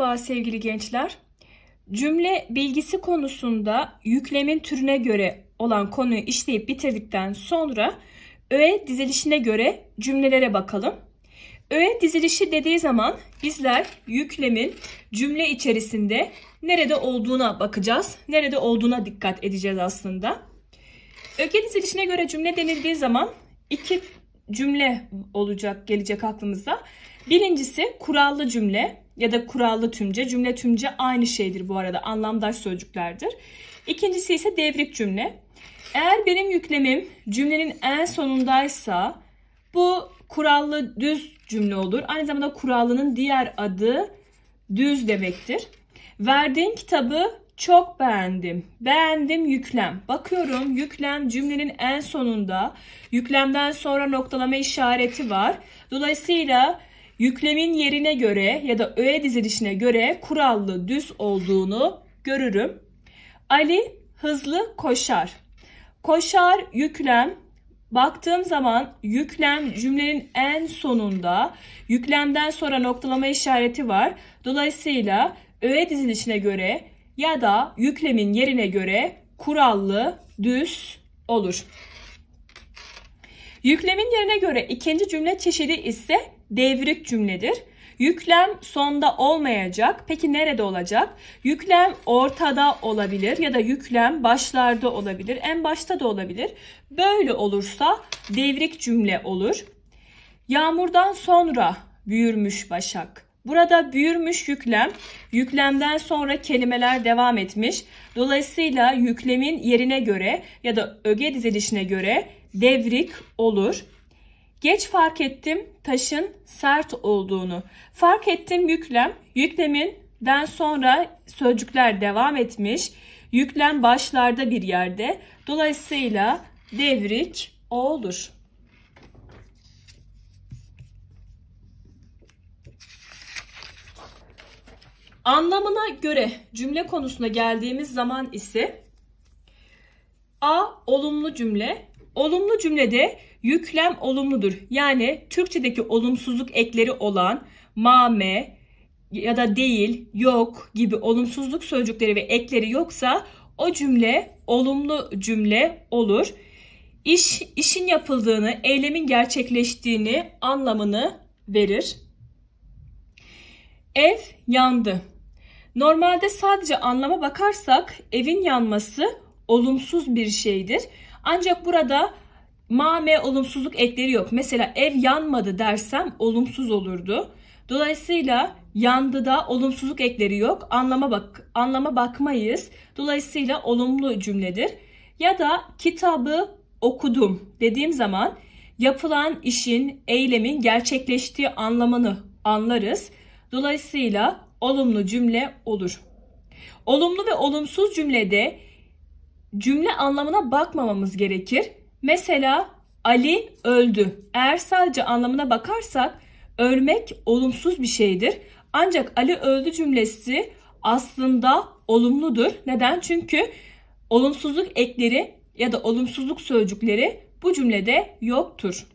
Merhaba sevgili gençler. Cümle bilgisi konusunda yüklemin türüne göre olan konuyu işleyip bitirdikten sonra öğe dizilişine göre cümlelere bakalım. Öğe dizilişi dediği zaman bizler yüklemin cümle içerisinde nerede olduğuna bakacağız. Nerede olduğuna dikkat edeceğiz aslında. Öge dizilişine göre cümle denildiği zaman iki cümle olacak gelecek aklımıza. Birincisi kurallı cümle ya da kurallı tümce. Cümle tümce aynı şeydir bu arada. Anlamdaş sözcüklerdir. İkincisi ise devrik cümle. Eğer benim yüklemim cümlenin en sonundaysa bu kurallı düz cümle olur. Aynı zamanda kurallının diğer adı düz demektir. Verdiğin kitabı çok beğendim. Beğendim yüklem. Bakıyorum yüklem cümlenin en sonunda. Yüklemden sonra noktalama işareti var. Dolayısıyla yüklemin yerine göre ya da öğe dizilişine göre kurallı düz olduğunu görürüm. Ali hızlı koşar. Koşar yüklem Baktığım zaman yüklem cümlenin en sonunda yüklemden sonra noktalama işareti var. Dolayısıyla öğe dizilişine göre ya da yüklemin yerine göre kurallı düz olur. Yüklemin yerine göre ikinci cümle çeşidi ise devrik cümledir. Yüklem sonda olmayacak. Peki nerede olacak? Yüklem ortada olabilir ya da yüklem başlarda olabilir. En başta da olabilir. Böyle olursa devrik cümle olur. Yağmurdan sonra büyürmüş başak. Burada büyürmüş yüklem, yüklemden sonra kelimeler devam etmiş. Dolayısıyla yüklemin yerine göre ya da öge dizilişine göre devrik olur. Geç fark ettim taşın sert olduğunu. Fark ettim yüklem. Yüklemimden sonra sözcükler devam etmiş. Yüklem başlarda bir yerde. Dolayısıyla devrik olur. Anlamına göre cümle konusuna geldiğimiz zaman ise A olumlu cümle. Olumlu cümlede Yüklem olumludur. Yani Türkçedeki olumsuzluk ekleri olan mame ya da değil, yok gibi olumsuzluk sözcükleri ve ekleri yoksa o cümle olumlu cümle olur. İş, işin yapıldığını, eylemin gerçekleştiğini anlamını verir. Ev yandı. Normalde sadece anlama bakarsak evin yanması olumsuz bir şeydir. Ancak burada mame olumsuzluk ekleri yok. Mesela ev yanmadı dersem olumsuz olurdu. Dolayısıyla yandı da olumsuzluk ekleri yok. Anlama bak anlama bakmayız. Dolayısıyla olumlu cümledir. Ya da kitabı okudum dediğim zaman yapılan işin, eylemin gerçekleştiği anlamını anlarız. Dolayısıyla olumlu cümle olur. Olumlu ve olumsuz cümlede cümle anlamına bakmamamız gerekir. Mesela Ali öldü. Eğer sadece anlamına bakarsak ölmek olumsuz bir şeydir. Ancak Ali öldü cümlesi aslında olumludur. Neden? Çünkü olumsuzluk ekleri ya da olumsuzluk sözcükleri bu cümlede yoktur.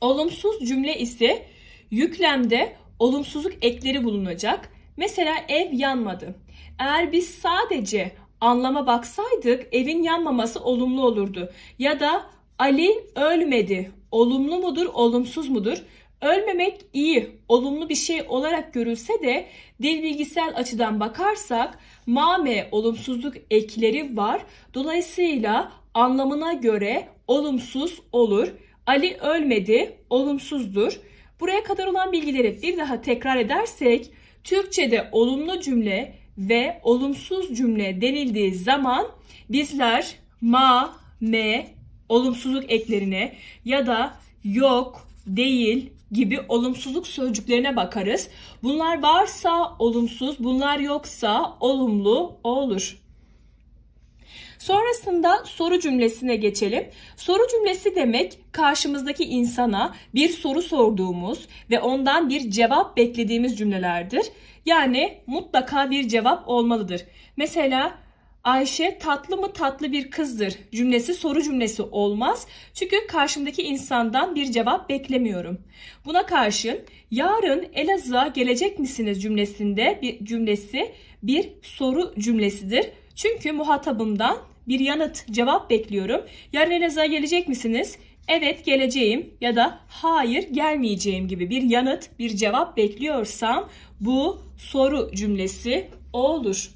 Olumsuz cümle ise yüklemde olumsuzluk ekleri bulunacak. Mesela ev yanmadı. Eğer biz sadece anlama baksaydık evin yanmaması olumlu olurdu. Ya da Ali ölmedi. Olumlu mudur, olumsuz mudur? Ölmemek iyi, olumlu bir şey olarak görülse de dil bilgisel açıdan bakarsak mame olumsuzluk ekleri var. Dolayısıyla anlamına göre olumsuz olur. Ali ölmedi, olumsuzdur. Buraya kadar olan bilgileri bir daha tekrar edersek Türkçe'de olumlu cümle ve olumsuz cümle denildiği zaman bizler ma, me olumsuzluk eklerine ya da yok, değil gibi olumsuzluk sözcüklerine bakarız. Bunlar varsa olumsuz, bunlar yoksa olumlu olur. Sonrasında soru cümlesine geçelim. Soru cümlesi demek karşımızdaki insana bir soru sorduğumuz ve ondan bir cevap beklediğimiz cümlelerdir. Yani mutlaka bir cevap olmalıdır. Mesela Ayşe tatlı mı tatlı bir kızdır cümlesi soru cümlesi olmaz. Çünkü karşımdaki insandan bir cevap beklemiyorum. Buna karşın yarın Elazığ'a gelecek misiniz cümlesinde bir cümlesi bir soru cümlesidir. Çünkü muhatabımdan bir yanıt, cevap bekliyorum. Yarın Elazığ'a gelecek misiniz? Evet geleceğim ya da hayır gelmeyeceğim gibi bir yanıt, bir cevap bekliyorsam bu soru cümlesi olur.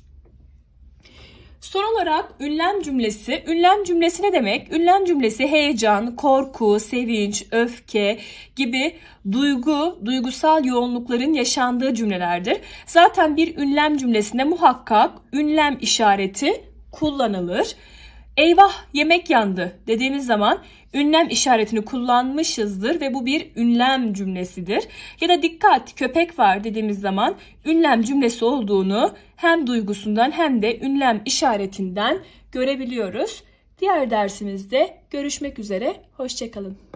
Son olarak ünlem cümlesi. Ünlem cümlesi ne demek? Ünlem cümlesi heyecan, korku, sevinç, öfke gibi duygu, duygusal yoğunlukların yaşandığı cümlelerdir. Zaten bir ünlem cümlesinde muhakkak ünlem işareti kullanılır eyvah yemek yandı dediğimiz zaman ünlem işaretini kullanmışızdır ve bu bir ünlem cümlesidir. Ya da dikkat köpek var dediğimiz zaman ünlem cümlesi olduğunu hem duygusundan hem de ünlem işaretinden görebiliyoruz. Diğer dersimizde görüşmek üzere, hoşçakalın.